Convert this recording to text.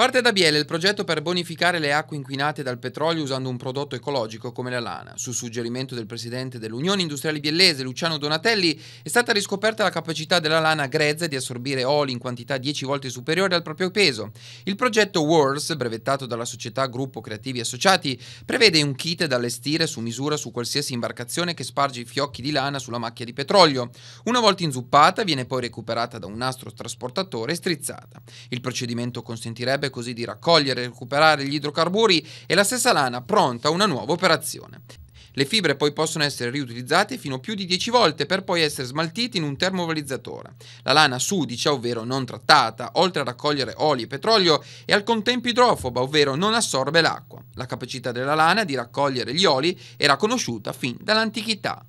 Parte da Biele il progetto per bonificare le acque inquinate dal petrolio usando un prodotto ecologico come la lana. Su suggerimento del presidente dell'Unione Industriale Biellese, Luciano Donatelli, è stata riscoperta la capacità della lana grezza di assorbire oli in quantità 10 volte superiore al proprio peso. Il progetto WORS, brevettato dalla società Gruppo Creativi Associati, prevede un kit da allestire su misura su qualsiasi imbarcazione che sparge i fiocchi di lana sulla macchia di petrolio. Una volta inzuppata viene poi recuperata da un nastro trasportatore e strizzata. Il procedimento consentirebbe e così di raccogliere e recuperare gli idrocarburi e la stessa lana pronta a una nuova operazione. Le fibre poi possono essere riutilizzate fino a più di 10 volte per poi essere smaltite in un termovalizzatore. La lana sudicia, ovvero non trattata, oltre a raccogliere oli e petrolio, è al contempo idrofoba, ovvero non assorbe l'acqua. La capacità della lana di raccogliere gli oli era conosciuta fin dall'antichità.